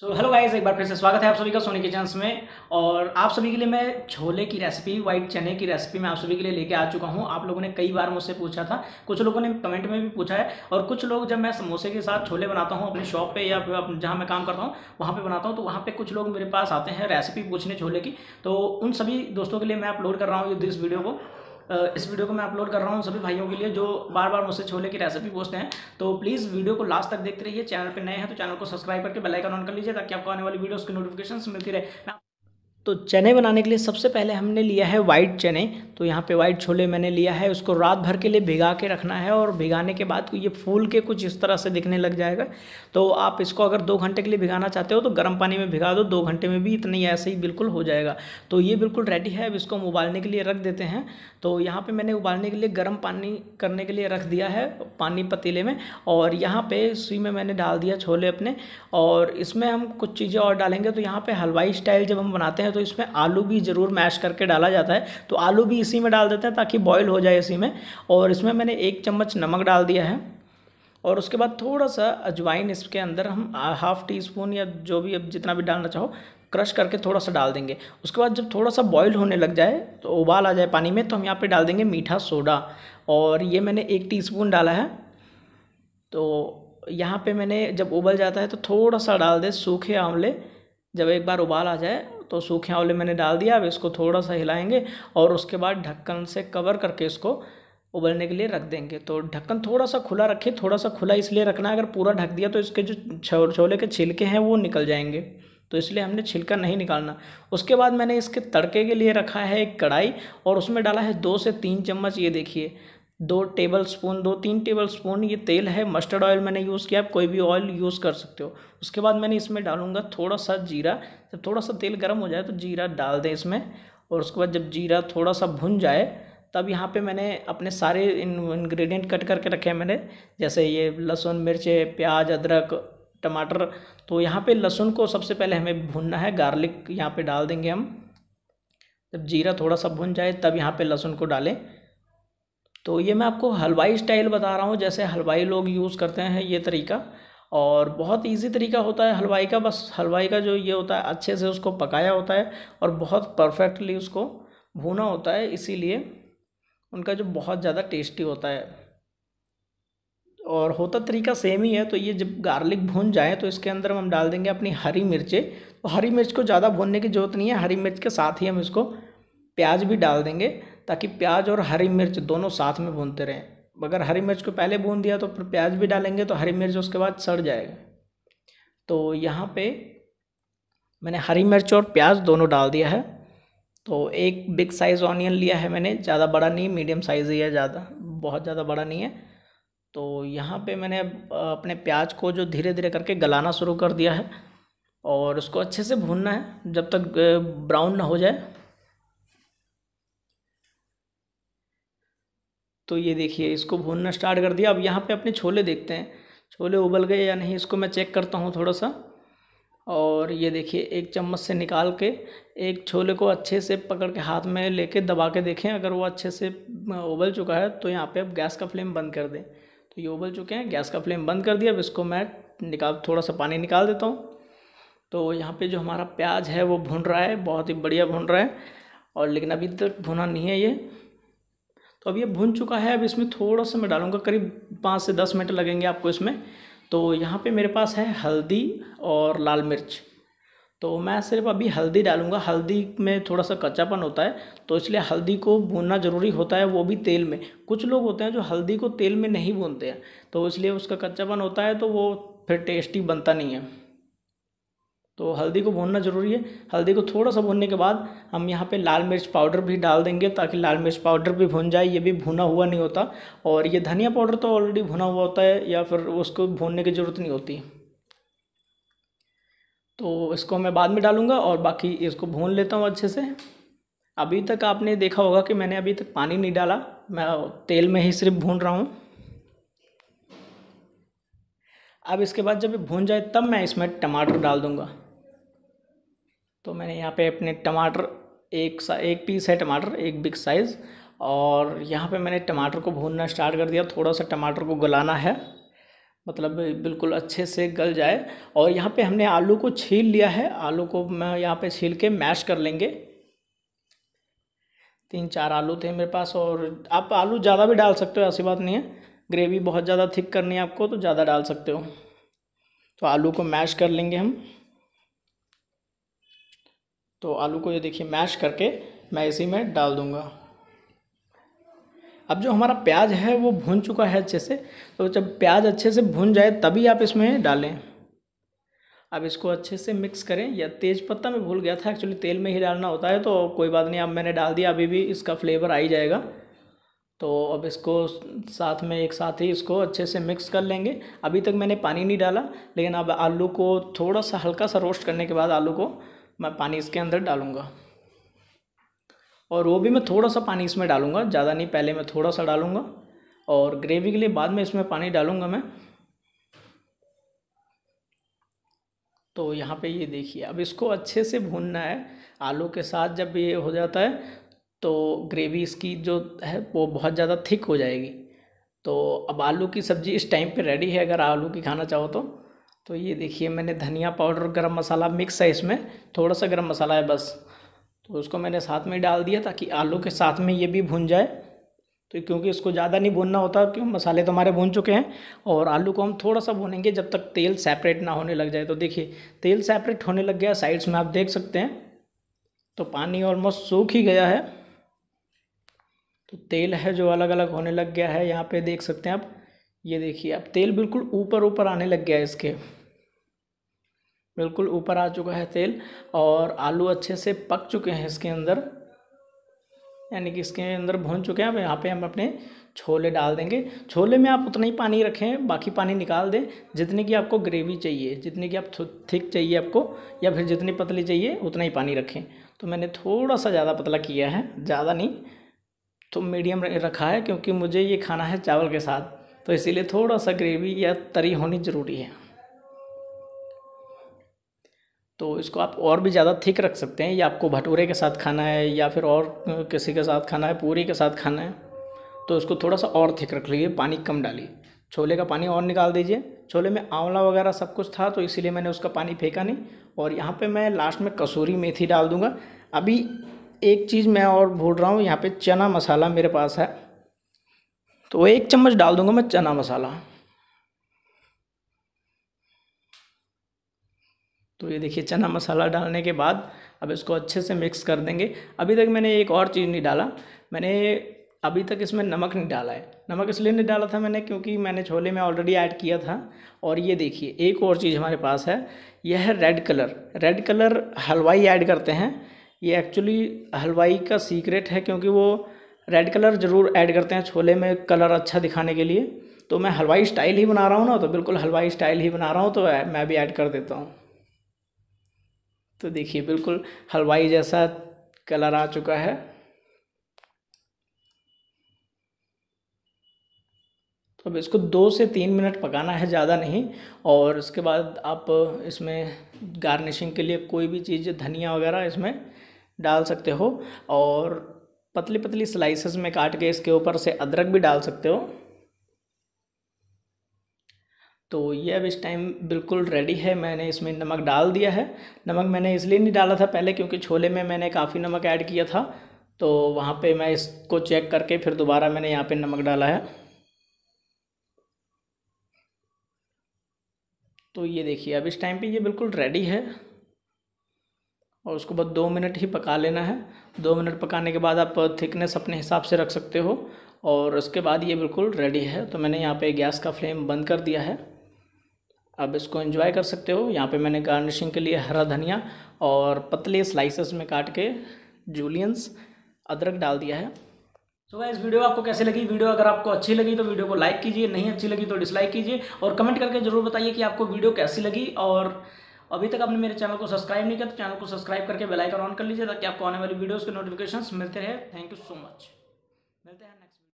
so hello guys एक बार फिर से स्वागत है आप सभी का सोनी किचन्स में और आप सभी के लिए मैं छोले की रेसिपी वाइट चने की रेसिपी मैं आप सभी के लिए लेके आ चुका हूँ आप लोगों ने कई बार मुझसे पूछा था कुछ लोगों ने कमेंट में भी पूछा है और कुछ लोग जब मैं समोसे के साथ छोले बनाता हूँ अपनी शॉप पर या जहाँ मैं काम करता हूँ वहाँ पर बनाता हूँ तो वहाँ पर कुछ लोग मेरे पास आते हैं रेसिपी पूछने छोले की तो उन सभी दोस्तों के लिए मैं अपलोड कर रहा हूँ इस वीडियो को इस वीडियो को मैं अपलोड कर रहा हूँ सभी भाइयों के लिए जो बार बार मुझसे छोले की रेसिपी पूछते हैं तो प्लीज़ वीडियो को लास्ट तक देखते रहिए चैनल पर नए हैं तो चैनल को सब्सक्राइब करके बेलाइकन ऑन कर लीजिए ताकि आपको आने वाली वीडियो की नोटिफिकेशन मिलती रहे तो चने बनाने के लिए सबसे पहले हमने लिया है वाइट चने तो यहाँ पे वाइट छोले मैंने लिया है उसको रात भर के लिए भिगा के रखना है और भिगाने के बाद ये फूल के कुछ इस तरह से दिखने लग जाएगा तो आप इसको अगर दो घंटे के लिए भिगाना चाहते हो तो गर्म पानी में भिगा दो दो घंटे में भी इतना ही ऐसे ही बिल्कुल हो जाएगा तो ये बिल्कुल रेडी है अब इसको हम उबालने के लिए रख देते हैं तो यहाँ पर मैंने उबालने के लिए गर्म पानी करने के लिए रख दिया है पानी पतीले में और यहाँ पर सुई में मैंने डाल दिया छोले अपने और इसमें हम कुछ चीज़ें और डालेंगे तो यहाँ पर हलवाई स्टाइल जब हम बनाते हैं तो इसमें आलू भी ज़रूर मैश करके डाला जाता है तो आलू भी इसी में डाल देते हैं ताकि बॉयल हो जाए इसी में और इसमें मैंने एक चम्मच नमक डाल दिया है और उसके बाद थोड़ा सा अजवाइन इसके अंदर हम हाफ़ टी स्पून या जो भी अब जितना भी डालना चाहो क्रश करके थोड़ा सा डाल देंगे उसके बाद जब थोड़ा सा बॉईल होने लग जाए तो उबाल आ जाए पानी में तो हम यहाँ पे डाल देंगे मीठा सोडा और ये मैंने एक टीस्पून डाला है तो यहाँ पे मैंने जब उबल जाता है तो थोड़ा सा डाल दें सूखे आंवले जब एक बार उबाल आ जाए तो सूखे आंवले मैंने डाल दिया अब इसको थोड़ा सा हिलाएंगे और उसके बाद ढक्कन से कवर करके इसको उबलने के लिए रख देंगे तो ढक्कन थोड़ा सा खुला रखे थोड़ा सा खुला इसलिए रखना है अगर पूरा ढक दिया तो इसके जो छोले के छिलके हैं वो निकल जाएंगे तो इसलिए हमने छिलका नहीं निकालना उसके बाद मैंने इसके तड़के के लिए रखा है एक कढ़ाई और उसमें डाला है दो से तीन चम्मच ये देखिए दो टेबल स्पून दो तीन टेबल स्पून ये तेल है मस्टर्ड ऑयल मैंने यूज़ किया आप कोई भी ऑयल यूज़ कर सकते हो उसके बाद मैंने इसमें डालूंगा थोड़ा सा जीरा जब थोड़ा सा तेल गर्म हो जाए तो जीरा डाल दें इसमें और उसके बाद जब जीरा थोड़ा सा भुन जाए तब यहाँ पे मैंने अपने सारे इन्ग्रीडियंट कट करके रखे हैं मैंने जैसे ये लहसुन मिर्च प्याज अदरक टमाटर तो यहाँ पे लहसुन को सबसे पहले हमें भुनना है गार्लिक यहाँ पे डाल देंगे हम जब जीरा थोड़ा सा भुन जाए तब यहाँ पे लहसुन को डालें तो ये मैं आपको हलवाई स्टाइल बता रहा हूँ जैसे हलवाई लोग यूज़ करते हैं ये तरीका और बहुत इजी तरीका होता है हलवाई का बस हलवाई का जो ये होता है अच्छे से उसको पकाया होता है और बहुत परफेक्टली उसको भूना होता है इसीलिए उनका जो बहुत ज़्यादा टेस्टी होता है और होता तरीका सेम ही है तो ये जब गार्लिक भून जाए तो इसके अंदर हम डाल देंगे अपनी हरी मिर्चें तो हरी मिर्च को ज़्यादा भूनने की ज़रूरत नहीं है हरी मिर्च के साथ ही हम इसको प्याज भी डाल देंगे ताकि प्याज और हरी मिर्च दोनों साथ में भूनते रहें अगर हरी मिर्च को पहले भून दिया तो फिर प्याज भी डालेंगे तो हरी मिर्च उसके बाद सड़ जाएगा तो यहाँ पे मैंने हरी मिर्च और प्याज दोनों डाल दिया है तो एक बिग साइज़ ऑनियन लिया है मैंने ज़्यादा बड़ा नहीं मीडियम साइज़ ही है ज़्यादा बहुत ज़्यादा बड़ा नहीं है तो यहाँ पे मैंने अपने प्याज को जो धीरे धीरे करके गलाना शुरू कर दिया है और उसको अच्छे से भूनना है जब तक ब्राउन ना हो जाए तो ये देखिए इसको भूनना स्टार्ट कर दिया अब यहाँ पे अपने छोले देखते हैं छोले उबल गए या नहीं इसको मैं चेक करता हूँ थोड़ा सा और ये देखिए एक चम्मच से निकाल के एक छोले को अच्छे से पकड़ के हाथ में लेके दबा के देखें अगर वो अच्छे से उबल चुका है तो यहाँ पे अब गैस का फ्लेम बंद कर दें तो ये उबल चुके हैं गैस का फ्लेम बंद कर दिया अब इसको मैं निकाल थोड़ा सा पानी निकाल देता हूँ तो यहाँ पे जो हमारा प्याज है वो भुन रहा है बहुत ही बढ़िया भुन रहा है और लेकिन अभी तक भुना नहीं है ये तो अब ये भुन चुका है अब इसमें थोड़ा सा मैं डालूँगा करीब पाँच से दस मिनट लगेंगे आपको इसमें तो यहाँ पे मेरे पास है हल्दी और लाल मिर्च तो मैं सिर्फ अभी हल्दी डालूंगा हल्दी में थोड़ा सा कच्चापन होता है तो इसलिए हल्दी को भूनना ज़रूरी होता है वो भी तेल में कुछ लोग होते हैं जो हल्दी को तेल में नहीं भूनते हैं तो इसलिए उसका कच्चापन होता है तो वो फिर टेस्टी बनता नहीं है तो हल्दी को भूनना ज़रूरी है हल्दी को थोड़ा सा भूनने के बाद हम यहाँ पे लाल मिर्च पाउडर भी डाल देंगे ताकि लाल मिर्च पाउडर भी भून जाए ये भी भुना हुआ नहीं होता और ये धनिया पाउडर तो ऑलरेडी भुना हुआ होता है या फिर उसको भूनने की ज़रूरत नहीं होती तो इसको मैं बाद में डालूँगा और बाकी इसको भून लेता हूँ अच्छे से अभी तक आपने देखा होगा कि मैंने अभी तक पानी नहीं डाला मैं तेल में ही सिर्फ भून रहा हूँ अब इसके बाद जब भून जाए तब मैं इसमें टमाटर डाल दूँगा तो मैंने यहाँ पे अपने टमाटर एक सा एक पीस है टमाटर एक बिग साइज़ और यहाँ पे मैंने टमाटर को भूनना स्टार्ट कर दिया थोड़ा सा टमाटर को गलाना है मतलब बिल्कुल अच्छे से गल जाए और यहाँ पे हमने आलू को छील लिया है आलू को मैं यहाँ पे छील के मैश कर लेंगे तीन चार आलू थे मेरे पास और आप आलू ज़्यादा भी डाल सकते हो ऐसी बात नहीं है ग्रेवी बहुत ज़्यादा थिक करनी है आपको तो ज़्यादा डाल सकते हो तो आलू को मैश कर लेंगे हम तो आलू को ये देखिए मैश करके मैं इसी में डाल दूँगा अब जो हमारा प्याज है वो भून चुका है अच्छे से तो जब प्याज अच्छे से भून जाए तभी आप इसमें डालें अब इसको अच्छे से मिक्स करें या तेज़ पत्ता में भूल गया था एक्चुअली तेल में ही डालना होता है तो कोई बात नहीं अब मैंने डाल दिया अभी भी इसका फ्लेवर आ ही जाएगा तो अब इसको साथ में एक साथ ही इसको अच्छे से मिक्स कर लेंगे अभी तक मैंने पानी नहीं डाला लेकिन अब आलू को थोड़ा सा हल्का सा रोस्ट करने के बाद आलू को मैं पानी इसके अंदर डालूँगा और वो भी मैं थोड़ा सा पानी इसमें डालूँगा ज़्यादा नहीं पहले मैं थोड़ा सा डालूँगा और ग्रेवी के लिए बाद में इसमें पानी डालूँगा मैं तो यहाँ पे ये देखिए अब इसको अच्छे से भूनना है आलू के साथ जब ये हो जाता है तो ग्रेवी इसकी जो है वो बहुत ज़्यादा थिक हो जाएगी तो अब आलू की सब्ज़ी इस टाइम पे रेडी है अगर आलू की खाना चाहो तो तो ये देखिए मैंने धनिया पाउडर गरम मसाला मिक्स है इसमें थोड़ा सा गरम मसाला है बस तो उसको मैंने साथ में डाल दिया ताकि आलू के साथ में ये भी भुन जाए तो क्योंकि इसको ज़्यादा नहीं भूनना होता क्यों मसाले तो हमारे भून चुके हैं और आलू को हम थोड़ा सा भूनेंगे जब तक तेल सेपरेट ना होने लग जाए तो देखिए तेल सेपरेट होने लग गया साइड्स में आप देख सकते हैं तो पानी ऑलमोस्ट सूख ही गया है तो तेल है जो अलग अलग होने लग गया है यहाँ पे देख सकते हैं आप ये देखिए अब तेल बिल्कुल ऊपर ऊपर आने लग गया है इसके बिल्कुल ऊपर आ चुका है तेल और आलू अच्छे से पक चुके हैं इसके अंदर यानी कि इसके अंदर भून चुके हैं अब यहाँ पे हम अपने छोले डाल देंगे छोले में आप उतना ही पानी रखें बाकी पानी निकाल दें जितने की आपको ग्रेवी चाहिए जितने की आप थिक चाहिए आपको या फिर जितनी पतली चाहिए उतना ही पानी रखें तो मैंने थोड़ा सा ज़्यादा पतला किया है ज़्यादा नहीं तो मीडियम रखा है क्योंकि मुझे ये खाना है चावल के साथ तो इसीलिए थोड़ा सा ग्रेवी या तरी होनी ज़रूरी है तो इसको आप और भी ज़्यादा थिक रख सकते हैं या आपको भटूरे के साथ खाना है या फिर और किसी के साथ खाना है पूरी के साथ खाना है तो इसको थोड़ा सा और थिक रख लीजिए पानी कम डालिए छोले का पानी और निकाल दीजिए छोले में आंवला वगैरह सब कुछ था तो इसीलिए मैंने उसका पानी फेंका नहीं और यहाँ पे मैं लास्ट में कसूरी मेथी डाल दूँगा अभी एक चीज़ मैं और भूल रहा हूँ यहाँ पे चना मसाला मेरे पास है तो एक चम्मच डाल दूंगा मैं चना मसाला तो ये देखिए चना मसाला डालने के बाद अब इसको अच्छे से मिक्स कर देंगे अभी तक मैंने एक और चीज़ नहीं डाला मैंने अभी तक इसमें नमक नहीं डाला है नमक इसलिए नहीं डाला था मैंने क्योंकि मैंने छोले में ऑलरेडी ऐड किया था और ये देखिए एक और चीज़ हमारे पास है यह है रेड कलर रेड कलर हलवाई ऐड करते हैं ये एक्चुअली हलवाई का सीक्रेट है क्योंकि वो रेड कलर ज़रूर ऐड करते हैं छोले में कलर अच्छा दिखाने के लिए तो मैं हलवाई स्टाइल ही बना रहा हूँ ना तो बिल्कुल हलवाई स्टाइल ही बना रहा हूँ तो मैं भी ऐड कर देता हूँ तो देखिए बिल्कुल हलवाई जैसा कलर आ चुका है तो अब इसको दो से तीन मिनट पकाना है ज़्यादा नहीं और इसके बाद आप इसमें गार्निशिंग के लिए कोई भी चीज़ धनिया वगैरह इसमें डाल सकते हो और पतली पतली स्लाइसेस में काट के इसके ऊपर से अदरक भी डाल सकते हो तो ये अब इस टाइम बिल्कुल रेडी है मैंने इसमें नमक डाल दिया है नमक मैंने इसलिए नहीं डाला था पहले क्योंकि छोले में मैंने काफ़ी नमक ऐड किया था तो वहाँ पे मैं इसको चेक करके फिर दोबारा मैंने यहाँ पे नमक डाला है तो ये देखिए अब इस टाइम पे ये बिल्कुल रेडी है और उसको बस दो मिनट ही पका लेना है दो मिनट पकाने के बाद आप थिकनेस अपने हिसाब से रख सकते हो और उसके बाद ये बिल्कुल रेडी है तो मैंने यहाँ पे गैस का फ्लेम बंद कर दिया है अब इसको एंजॉय कर सकते हो यहाँ पे मैंने गार्निशिंग के लिए हरा धनिया और पतले स्लाइसेस में काट के जूलियंस अदरक डाल दिया है तो वह वीडियो आपको कैसे लगी वीडियो अगर आपको अच्छी लगी तो वीडियो को लाइक कीजिए नहीं अच्छी लगी तो डिसलाइक कीजिए और कमेंट करके ज़रूर बताइए कि आपको वीडियो कैसी लगी और अभी तक आपने मेरे चैनल को सब्सक्राइब नहीं किया तो चैनल को सब्सक्राइब करके बेलाइकन ऑन कर लीजिए ताकि आपको आने वाली वीडियोज़ के नोटिफिकेशन मिलते रहे थैंक यू सो मच मिलते हैं